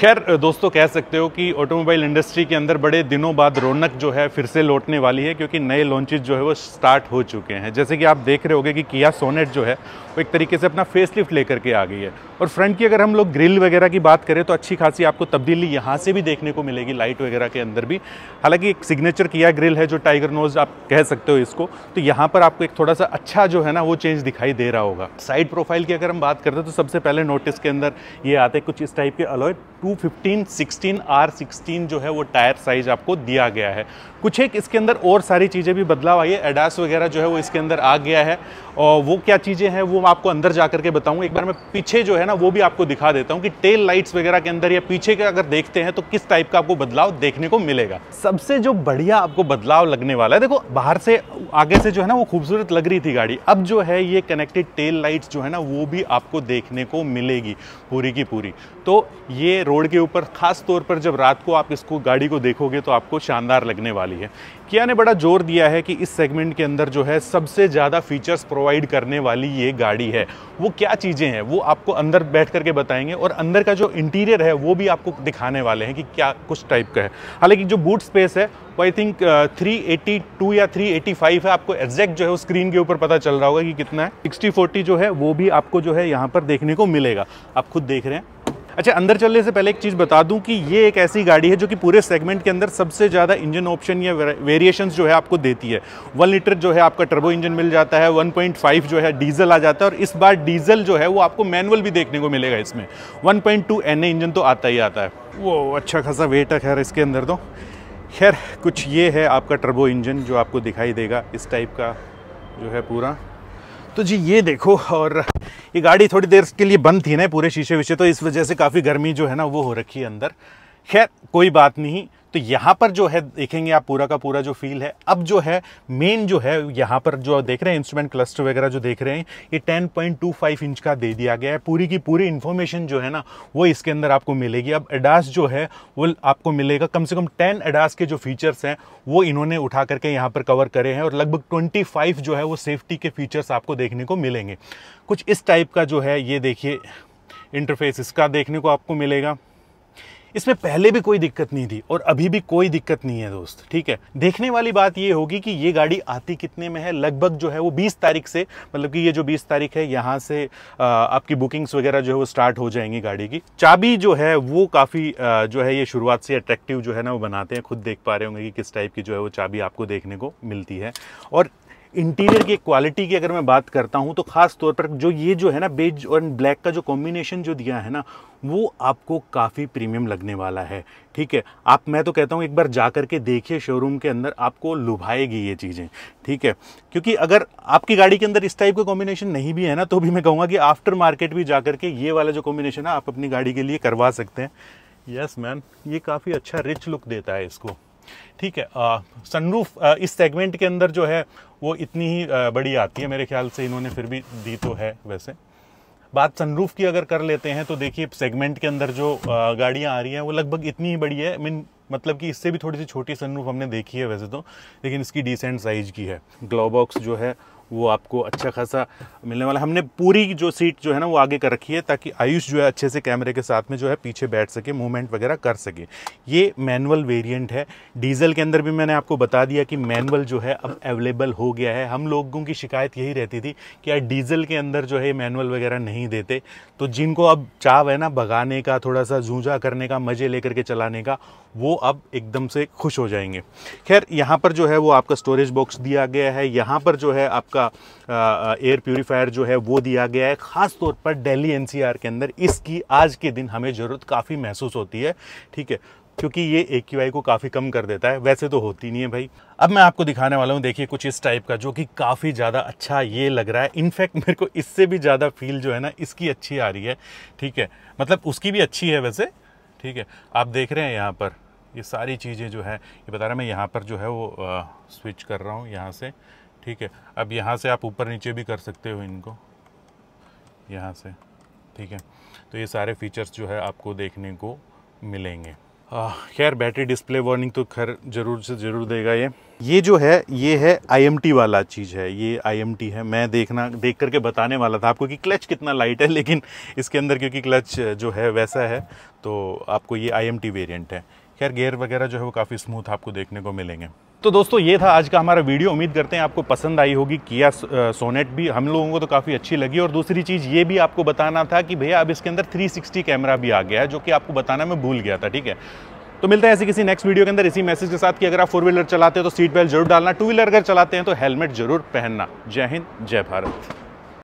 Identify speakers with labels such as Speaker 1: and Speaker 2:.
Speaker 1: खैर दोस्तों कह सकते हो कि ऑटोमोबाइल इंडस्ट्री के अंदर बड़े दिनों बाद रौनक जो है फिर से लौटने वाली है क्योंकि नए लॉन्चेज जो है वो स्टार्ट हो चुके हैं जैसे कि आप देख रहे होंगे कि किया सोनेट जो है वो एक तरीके से अपना फेसलिफ्ट लेकर के आ गई है और फ्रंट की अगर हम लोग ग्रिल वगैरह की बात करें तो अच्छी खासी आपको तब्दीली यहाँ से भी देखने को मिलेगी लाइट वगैरह के अंदर भी हालांकि एक सिग्नेचर किया ग्रिल है जो टाइगर नोज आप कह सकते हो इसको तो यहाँ पर आपको एक थोड़ा सा अच्छा जो है ना वो चेंज दिखाई दे रहा होगा साइड प्रोफाइल की अगर हम बात करते हैं तो सबसे पहले नोटिस के अंदर ये आते हैं कुछ इस टाइप के अलॉय 215 सिक्सटीन आर सिक्सटीन जो है वो टायर साइज आपको दिया गया है कुछ एक इसके अंदर और सारी चीज़ें भी बदलाव आई है एडास वगैरह जो है वो इसके अंदर आ गया है और वो क्या चीज़ें हैं वो मैं आपको अंदर जा करके बताऊँगा एक बार मैं पीछे जो है ना वो भी आपको दिखा देता हूँ कि टेल लाइट्स वगैरह के अंदर या पीछे के अगर देखते हैं तो किस टाइप का आपको बदलाव देखने को मिलेगा सबसे जो बढ़िया आपको बदलाव लगने वाला है देखो बाहर से आगे से जो है ना वो खूबसूरत लग रही थी गाड़ी अब जो है ये कनेक्टेड टेल लाइट्स जो है ना वो भी आपको देखने को मिलेगी पूरी की पूरी तो ये रोड रोड के ऊपर ख़ास तौर पर जब रात को आप इसको गाड़ी को देखोगे तो आपको शानदार लगने वाली है किया ने बड़ा जोर दिया है कि इस सेगमेंट के अंदर जो है सबसे ज़्यादा फीचर्स प्रोवाइड करने वाली ये गाड़ी है वो क्या चीज़ें हैं वो आपको अंदर बैठ करके बताएंगे और अंदर का जो इंटीरियर है वो भी आपको दिखाने वाले हैं कि क्या कुछ टाइप का है हालांकि जो बूट स्पेस है वो आई थिंक थ्री या थ्री है आपको एग्जैक्ट जो है वो स्क्रीन के ऊपर पता चल रहा होगा कि कितना है सिक्सटी फोर्टी जो है वो भी आपको जो है यहाँ पर देखने को मिलेगा आप खुद देख रहे हैं अच्छा अंदर चलने से पहले एक चीज़ बता दूं कि ये एक ऐसी गाड़ी है जो कि पूरे सेगमेंट के अंदर सबसे ज़्यादा इंजन ऑप्शन या वेरिएशंस जो है आपको देती है वन लीटर जो है आपका टर्बो इंजन मिल जाता है फाइव जो है डीजल आ जाता है और इस बार डीजल जो है वो आपको मैनुअल भी देखने को मिलेगा इसमें वन पॉइंट इंजन तो आता ही आता है वो अच्छा खासा वेट है खैर इसके अंदर तो खैर कुछ ये है आपका टर्बो इंजन जो आपको दिखाई देगा इस टाइप का जो है पूरा तो जी ये देखो और ये गाड़ी थोड़ी देर के लिए बंद थी ना पूरे शीशे विशे तो इस वजह से काफ़ी गर्मी जो है ना वो हो रखी है अंदर खैर कोई बात नहीं तो यहाँ पर जो है देखेंगे आप पूरा का पूरा जो फील है अब जो है मेन जो है यहाँ पर जो देख रहे हैं इंस्ट्रूमेंट क्लस्टर वगैरह जो देख रहे हैं ये 10.25 इंच का दे दिया गया है पूरी की पूरी इन्फॉर्मेशन जो है ना वो इसके अंदर आपको मिलेगी अब एडास जो है वो आपको मिलेगा कम से कम टेन एडास के जो फीचर्स हैं वो इन्होंने उठा करके यहाँ पर कवर करे हैं और लगभग ट्वेंटी जो है वो सेफ्टी के फीचर्स आपको देखने को मिलेंगे कुछ इस टाइप का जो है ये देखिए इंटरफेस इसका देखने को आपको मिलेगा इसमें पहले भी कोई दिक्कत नहीं थी और अभी भी कोई दिक्कत नहीं है दोस्त ठीक है देखने वाली बात ये होगी कि ये गाड़ी आती कितने में है लगभग जो है वो बीस तारीख से मतलब कि ये जो बीस तारीख है यहाँ से आपकी बुकिंग्स वगैरह जो है वो स्टार्ट हो जाएंगी गाड़ी की चाबी जो है वो काफ़ी जो है ये शुरुआत से अट्रैक्टिव जो है ना वो बनाते हैं खुद देख पा रहे होंगे कि किस टाइप की जो है वो चाबी आपको देखने को मिलती है और इंटीरियर की क्वालिटी की अगर मैं बात करता हूँ तो ख़ास तौर पर जो ये जो है ना बेज और ब्लैक का जो कॉम्बिनेशन जो दिया है ना वो आपको काफ़ी प्रीमियम लगने वाला है ठीक है आप मैं तो कहता हूँ एक बार जा कर के देखिए शोरूम के अंदर आपको लुभाएगी ये चीज़ें ठीक है क्योंकि अगर आपकी गाड़ी के अंदर इस टाइप का कॉम्बिनेशन नहीं भी है ना तो भी मैं कहूँगा कि आफ्टर मार्केट भी जा कर के ये वाला जो कॉम्बिनेशन है आप अपनी गाड़ी के लिए करवा सकते हैं यस yes, मैन ये काफ़ी अच्छा रिच लुक देता है इसको ठीक है सनरूफ इस सेगमेंट के अंदर जो है वो इतनी ही आ, बड़ी आती है मेरे ख्याल से इन्होंने फिर भी दी तो है वैसे बात सनरूफ की अगर कर लेते हैं तो देखिए सेगमेंट के अंदर जो गाड़ियाँ आ रही हैं वो लगभग इतनी ही बड़ी है मीन मतलब कि इससे भी थोड़ी सी छोटी सनरूफ हमने देखी है वैसे तो लेकिन इसकी डिसेंट साइज की है ग्लोबॉक्स जो है वो आपको अच्छा खासा मिलने वाला हमने पूरी जो सीट जो है ना वो आगे कर रखी है ताकि आयुष जो है अच्छे से कैमरे के साथ में जो है पीछे बैठ सके मूवमेंट वगैरह कर सके ये मैनुअल वेरिएंट है डीजल के अंदर भी मैंने आपको बता दिया कि मैनुअल जो है अब अवेलेबल हो गया है हम लोगों की शिकायत यही रहती थी कि यार डीजल के अंदर जो है मैनुअल वगैरह नहीं देते तो जिनको अब चाव है ना भगाने का थोड़ा सा जूझा करने का मज़े लेकर के चलाने का वो अब एकदम से खुश हो जाएंगे खैर यहाँ पर जो है वो आपका स्टोरेज बॉक्स दिया गया है यहाँ पर जो है आपका एयर प्योरीफायर जो है वो दिया गया है ख़ास तौर पर दिल्ली एनसीआर के अंदर इसकी आज के दिन हमें ज़रूरत काफ़ी महसूस होती है ठीक है क्योंकि ये ए को काफ़ी कम कर देता है वैसे तो होती नहीं है भाई अब मैं आपको दिखाने वाला हूँ देखिए कुछ इस टाइप का जो कि काफ़ी ज़्यादा अच्छा ये लग रहा है इनफैक्ट मेरे को इससे भी ज़्यादा फील जो है ना इसकी अच्छी आ रही है ठीक है मतलब उसकी भी अच्छी है वैसे ठीक है आप देख रहे हैं यहाँ पर ये सारी चीज़ें जो है ये बता रहा मैं यहाँ पर जो है वो स्विच कर रहा हूँ यहाँ से ठीक है अब यहाँ से आप ऊपर नीचे भी कर सकते हो इनको यहाँ से ठीक है तो ये सारे फीचर्स जो है आपको देखने को मिलेंगे खैर बैटरी डिस्प्ले वार्निंग तो खैर जरूर से ज़रूर देगा ये ये जो है ये है आईएमटी वाला चीज़ है ये आईएमटी है मैं देखना देख करके बताने वाला था आपको कि क्लच कितना लाइट है लेकिन इसके अंदर क्योंकि क्लच जो है वैसा है तो आपको ये आईएमटी वेरिएंट है खैर गेयर वगैरह जो है वो काफ़ी स्मूथ आपको देखने को मिलेंगे तो दोस्तों ये था आज का हमारा वीडियो उम्मीद करते हैं आपको पसंद आई होगी किया सोनेट uh, भी हम लोगों को तो काफ़ी अच्छी लगी और दूसरी चीज़ ये भी आपको बताना था कि भैया अब इसके अंदर 360 कैमरा भी आ गया है जो कि आपको बताना मैं भूल गया था ठीक है तो मिलता है ऐसे किसी नेक्स्ट वीडियो के अंदर इसी मैसेज के साथ कि अगर आप फोर व्हीलर चलाते हैं तो सीट बेल्ट जरूर डालना टू व्हीलर अगर चलाते हैं तो हेलमेट जरूर पहनना जय हिंद जय भारत